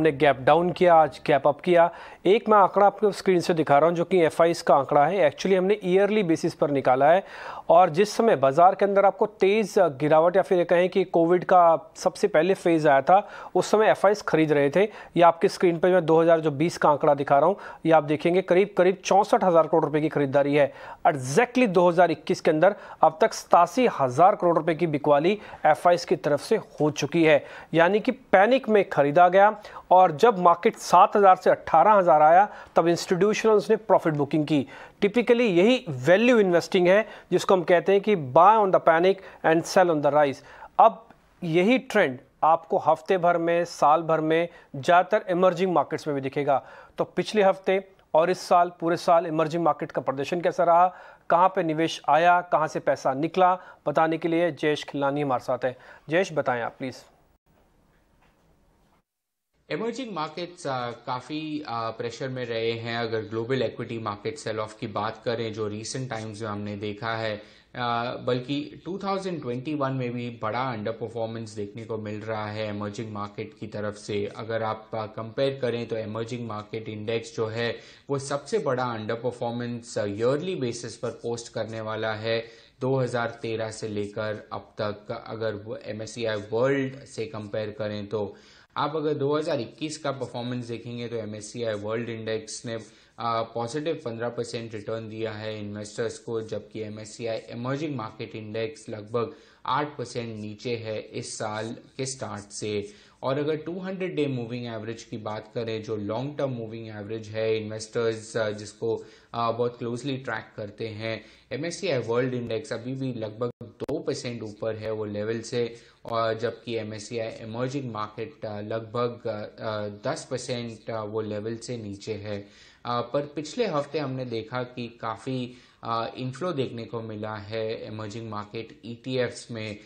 हमने gap down किया आज गैप अप किया एक मैं आंकड़ा आपको स्क्रीन से दिखा रहा हूं जो कि एफ का आंकड़ा है एक्चुअली हमने ईयरली बेसिस पर निकाला है और जिस समय बाज़ार के अंदर आपको तेज़ गिरावट या फिर कहें कि कोविड का सबसे पहले फेज़ आया था उस समय एफ खरीद रहे थे या आपकी स्क्रीन पर मैं दो का आंकड़ा दिखा रहा हूँ या आप देखेंगे करीब करीब चौंसठ करोड़ रुपये की खरीदारी है एग्जैक्टली दो के अंदर अब तक सतासी करोड़ रुपये की बिकवाली एफ की तरफ से हो चुकी है यानी कि पैनिक में खरीदा गया और जब मार्केट 7000 से 18000 आया तब इंस्टीट्यूशनल्स ने प्रॉफिट बुकिंग की टिपिकली यही वैल्यू इन्वेस्टिंग है जिसको हम कहते हैं कि buy on the panic and sell on the rise अब यही ट्रेंड आपको हफ्ते भर में साल भर में ज़्यादातर इमर्जिंग मार्केट्स में भी दिखेगा तो पिछले हफ्ते और इस साल पूरे साल इमर्जिंग मार्केट का प्रदर्शन कैसा रहा कहाँ पे निवेश आया कहाँ से पैसा निकला बताने के लिए जयेश खिलानी हमारे साथ हैं जयेश बताएं आप प्लीज़ इमर्जिंग मार्केट्स काफ़ी प्रेशर में रहे हैं अगर global equity market sell off की बात करें जो रीसेंट टाइम्स में हमने देखा है बल्कि 2021 में भी बड़ा अंडर परफॉर्मेंस देखने को मिल रहा है एमर्जिंग मार्केट की तरफ से अगर आप कंपेयर करें तो एमर्जिंग मार्केट इंडेक्स जो है वो सबसे बड़ा अंडर परफॉर्मेंस ईयरली बेसिस पर पोस्ट करने वाला है 2013 से लेकर अब तक अगर एम वर्ल्ड से कंपेयर करें तो आप अगर 2021 का परफॉर्मेंस देखेंगे तो एम वर्ल्ड इंडेक्स ने पॉजिटिव पंद्रह परसेंट रिटर्न दिया है इन्वेस्टर्स को जबकि एम इमर्जिंग मार्केट इंडेक्स लगभग आठ परसेंट नीचे है इस साल के स्टार्ट से और अगर 200 डे मूविंग एवरेज की बात करें जो लॉन्ग टर्म मूविंग एवरेज है इन्वेस्टर्स जिसको बहुत क्लोजली ट्रैक करते हैं एम वर्ल्ड इंडेक्स अभी भी लगभग परसेंट ऊपर है वो लेवल से और जबकि एम एस इमर्जिंग मार्केट लगभग दस परसेंट वो लेवल से नीचे है पर पिछले हफ्ते हमने देखा कि काफ़ी इन्फ्लो देखने को मिला है इमर्जिंग मार्केट ई में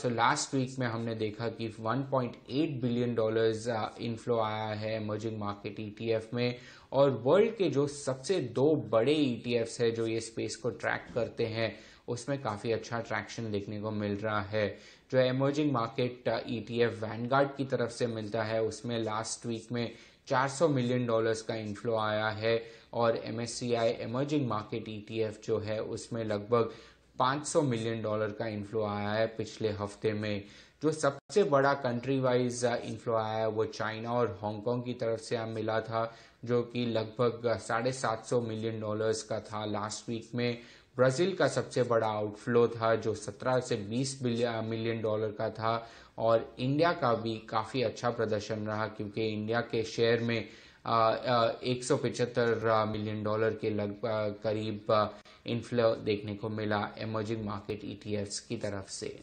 सो लास्ट वीक में हमने देखा कि 1.8 बिलियन डॉलर्स इन्फ्लो आया है इमर्जिंग मार्केट ई में और वर्ल्ड के जो सबसे दो बड़े ई e है जो ये स्पेस को ट्रैक करते हैं उसमें काफ़ी अच्छा ट्रैक्शन देखने को मिल रहा है जो emerging market E T F Vanguard की तरफ से मिलता है उसमें लास्ट वीक में 400 मिलियन डॉलर्स का इन्फ्लो आया है और M S C I market E T F जो है उसमें लगभग 500 मिलियन डॉलर का इन्फ्लो आया है पिछले हफ्ते में जो सबसे बड़ा कंट्री वाइज इन्फ्लो आया है वो चाइना और हांगकांग की तरफ से मिला था जो कि लगभग uh, साढ़े सात सौ मिलियन डॉलर्स का था लास्ट वीक में ब्राज़ील का सबसे बड़ा आउटफ्लो था जो 17 से 20 मिलियन डॉलर का था और इंडिया का भी काफ़ी अच्छा प्रदर्शन रहा क्योंकि इंडिया के शेयर में एक सौ पिचहत्तर मिलियन डॉलर के लगभग करीब इनफ्लो देखने को मिला एमर्जिंग मार्केट ईटीएफ्स की तरफ से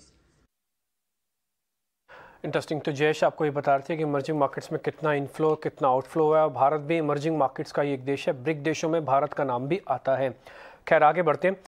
इंटरेस्टिंग तो जयेश आपको ये बता रहे थे कि इमर्जिंग मार्केट्स में कितना इनफ्लो कितना आउटफ्लो है भारत भी इमर्जिंग मार्केट्स का ही एक देश है ब्रिक देशों में भारत का नाम भी आता है खैर आगे बढ़ते हैं